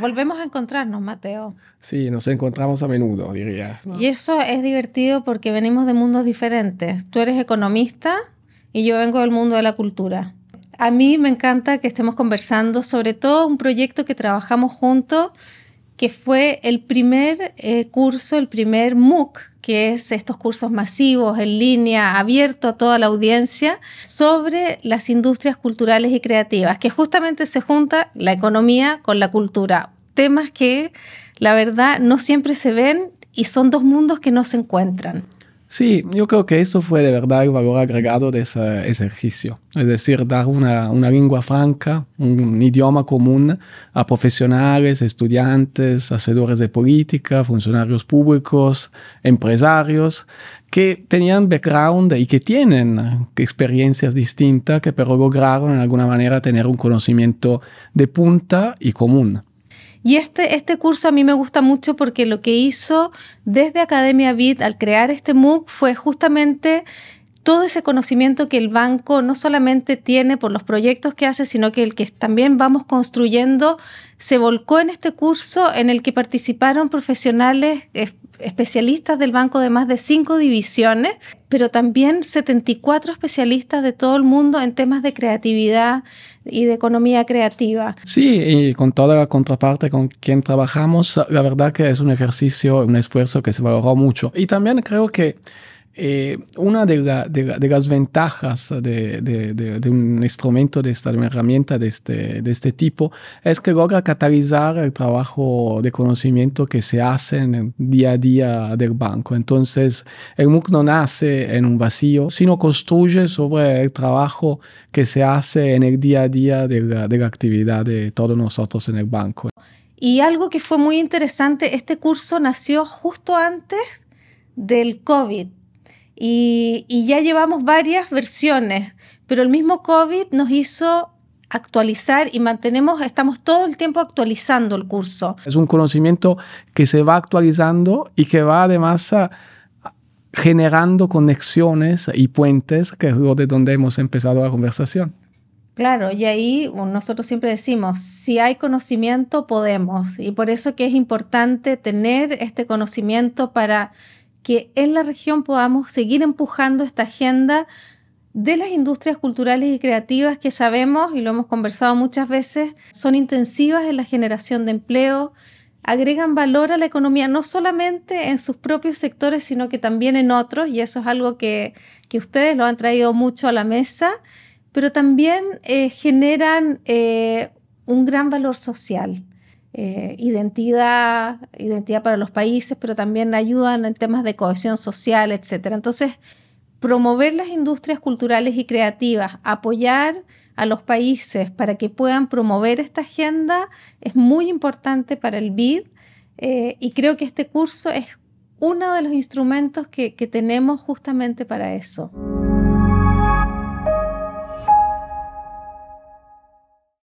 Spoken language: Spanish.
Volvemos a encontrarnos, Mateo. Sí, nos encontramos a menudo, diría. Y eso es divertido porque venimos de mundos diferentes. Tú eres economista y yo vengo del mundo de la cultura. A mí me encanta que estemos conversando sobre todo un proyecto que trabajamos juntos, que fue el primer eh, curso, el primer MOOC que es estos cursos masivos en línea, abierto a toda la audiencia, sobre las industrias culturales y creativas, que justamente se junta la economía con la cultura, temas que la verdad no siempre se ven y son dos mundos que no se encuentran. Sí, yo creo que eso fue de verdad el valor agregado de ese ejercicio. Es decir, dar una, una lengua franca, un, idioma común a profesionales, estudiantes, hacedores de política, funcionarios públicos, empresarios, que tenían background y que tienen experiencias distintas, que pero lograron en alguna manera tener un conocimiento de punta y común. Y este, este curso a mí me gusta mucho porque lo que hizo desde Academia Vid al crear este MOOC fue justamente todo ese conocimiento que el banco no solamente tiene por los proyectos que hace, sino que el que también vamos construyendo, se volcó en este curso en el que participaron profesionales especialistas del banco de más de cinco divisiones, pero también 74 especialistas de todo el mundo en temas de creatividad y de economía creativa. Sí, y con toda la contraparte con quien trabajamos, la verdad que es un ejercicio, un esfuerzo que se valoró mucho. Y también creo que eh, una de, las ventajas de, un instrumento, de esta herramienta de este, de este tipo, es que logra catalizar el trabajo de conocimiento que se hace en el día a día del banco. Entonces, el MOOC no nace en un vacío, sino construye sobre el trabajo que se hace en el día a día de la, de la actividad de todos nosotros en el banco. Y algo que fue muy interesante, este curso nació justo antes del COVID. Y, ya llevamos varias versiones, pero el mismo COVID nos hizo actualizar y mantenemos, estamos todo el tiempo actualizando el curso. Es un conocimiento que se va actualizando y que va además generando conexiones y puentes, que es de donde hemos empezado la conversación. Claro, y ahí nosotros siempre decimos, si hay conocimiento, podemos. Y por eso que es importante tener este conocimiento para que en la región podamos seguir empujando esta agenda de las industrias culturales y creativas que sabemos, y lo hemos conversado muchas veces, son intensivas en la generación de empleo, agregan valor a la economía, no solamente en sus propios sectores, sino que también en otros, y eso es algo que, que ustedes lo han traído mucho a la mesa, pero también eh, generan eh, un gran valor social. Eh, identidad, identidad para los países, pero también ayudan en temas de cohesión social, etc. Entonces, promover las industrias culturales y creativas, apoyar a los países para que puedan promover esta agenda es muy importante para el BID eh, y creo que este curso es uno de los instrumentos que tenemos justamente para eso.